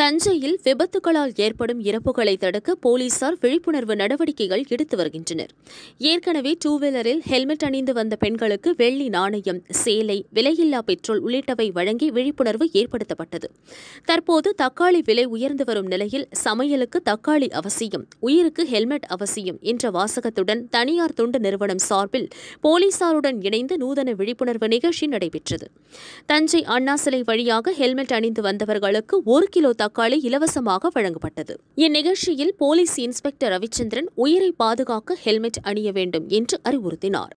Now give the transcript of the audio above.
தஞ்சையில் விபத்துகளால் ஏற்படும் இறப்புகளை தடுக்க போலீசார் விழிப்புணர்வு நடவடிக்கைகள் எடுத்து வருகின்றனர் ஏற்கனவே டூ வீலரில் ஹெல்மெட் அணிந்து வந்த பெண்களுக்கு வெள்ளி நாணயம் சேலை விலையில்லா பெட்ரோல் உள்ளிட்டவை வழங்கி விழிப்புணர்வு ஏற்படுத்தப்பட்டது தற்போது தக்காளி விலை உயர்ந்து வரும் நிலையில் சமையலுக்கு தக்காளி அவசியம் உயிருக்கு ஹெல்மெட் அவசியம் என்ற வாசகத்துடன் தனியார் தொண்டு நிறுவனம் சார்பில் போலீசாருடன் இணைந்து நூதன விழிப்புணர்வு நிகழ்ச்சி நடைபெற்றது தஞ்சை அண்ணா சிலை வழியாக ஹெல்மெட் அணிந்து வந்தவர்களுக்கு ஒரு கிலோ தக்காளி இலவசமாக வழங்கப்பட்டது இந்நிகழ்ச்சியில் போலீஸ் இன்ஸ்பெக்டர் ரவிச்சந்திரன் உயிரை பாதுகாக்க ஹெல்மெட் அணிய வேண்டும் என்று அறிவுறுத்தினார்